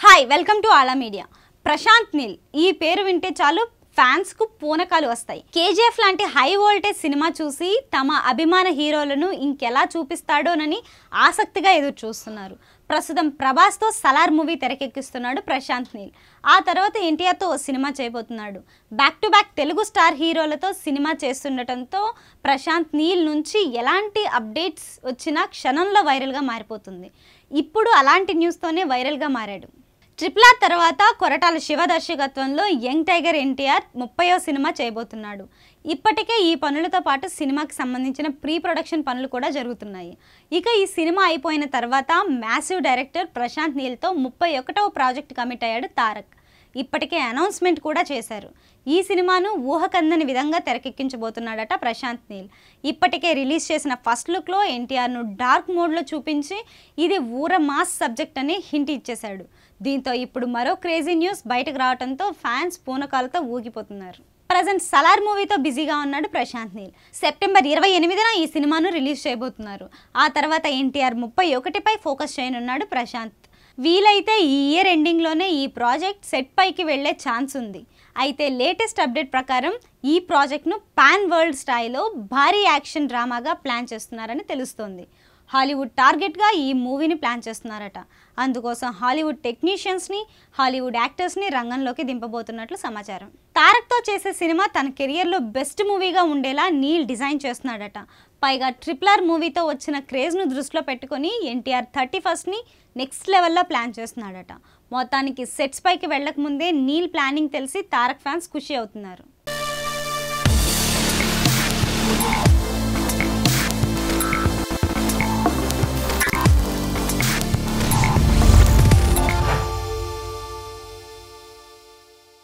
hi welcome to ఆలా media Prashanth Neel ఈ పేరు వింటే చాలు ఫ్యాన్స్కు పూనకాలు వస్తాయి కేజీఎఫ్ లాంటి హై వోల్టేజ్ సినిమా చూసి తమ అభిమాన హీరోలను ఇంకెలా చూపిస్తాడోనని ఆసక్తిగా ఎదురు చూస్తున్నారు ప్రస్తుతం ప్రభాస్తో సలార్ మూవీ తెరకెక్కిస్తున్నాడు ప్రశాంత్ నీల్ ఆ తర్వాత ఎన్టీఆర్తో సినిమా చేయబోతున్నాడు back to back Telugu star హీరోలతో సినిమా చేస్తుండటంతో ప్రశాంత్ నీల్ నుంచి ఎలాంటి అప్డేట్స్ వచ్చినా క్షణంలో వైరల్గా మారిపోతుంది ఇప్పుడు అలాంటి న్యూస్తోనే వైరల్గా మారాడు ట్రిప్లా తర్వాత కొరటాల శివ దర్శకత్వంలో యంగ్ టైగర్ ఎన్టీఆర్ ముప్పయో సినిమా చేయబోతున్నాడు ఇప్పటికే ఈ పనులతో పాటు సినిమాకి సంబంధించిన ప్రీ ప్రొడక్షన్ పనులు కూడా జరుగుతున్నాయి ఇక ఈ సినిమా అయిపోయిన తర్వాత మ్యాసివ్ డైరెక్టర్ ప్రశాంత్ నీల్తో ముప్పై ఒకటవ ప్రాజెక్ట్ కమిట్ అయ్యాడు తారక్ ఇప్పటికే అనౌన్స్మెంట్ కూడా చేశారు ఈ సినిమాను ఊహకందని విధంగా తెరకెక్కించబోతున్నాడట ప్రశాంత్ నీల్ ఇప్పటికే రిలీజ్ చేసిన ఫస్ట్ లుక్లో ఎన్టీఆర్ను డార్క్ మోడ్లో చూపించి ఇది ఊర మాస్ సబ్జెక్ట్ అని హింట్ ఇచ్చేశాడు దీంతో ఇప్పుడు మరో క్రేజీ న్యూస్ బయటకు రావడంతో ఫ్యాన్స్ పూనకాలతో ఊగిపోతున్నారు ప్రజెంట్ సలార్ మూవీతో బిజీగా ఉన్నాడు ప్రశాంత్ నీల్ సెప్టెంబర్ ఇరవై ఎనిమిదిన ఈ సినిమాను రిలీజ్ చేయబోతున్నారు ఆ తర్వాత ఎన్టీఆర్ ముప్పై ఒకటిపై ఫోకస్ చేయనున్నాడు ప్రశాంత్ వీలైతే ఈ ఇయర్ ఎండింగ్లోనే ఈ ప్రాజెక్ట్ సెట్ పైకి వెళ్లే ఛాన్స్ ఉంది అయితే లేటెస్ట్ అప్డేట్ ప్రకారం ఈ ప్రాజెక్ట్ను పాన్ వరల్డ్ స్టైల్లో భారీ యాక్షన్ డ్రామాగా ప్లాన్ చేస్తున్నారని తెలుస్తోంది హాలీవుడ్ టార్గెట్గా ఈ మూవీని ప్లాన్ చేస్తున్నారట అందుకోసం హాలీవుడ్ టెక్నీషియన్స్ని హాలీవుడ్ యాక్టర్స్ని రంగంలోకి దింపబోతున్నట్లు సమాచారం తారక్తో చేసే సినిమా తన కెరియర్లో బెస్ట్ మూవీగా ఉండేలా నీల్ డిజైన్ చేస్తున్నాడట పైగా ట్రిప్లర్ మూవీతో వచ్చిన క్రేజ్ను దృష్టిలో పెట్టుకొని ఎన్టీఆర్ థర్టీ ఫస్ట్ని నెక్స్ట్ లెవెల్లో ప్లాన్ చేస్తున్నాడట మొత్తానికి సెట్స్ పైకి వెళ్ళకముందే నీల్ ప్లానింగ్ తెలిసి తారక్ ఫ్యాన్స్ ఖుషి అవుతున్నారు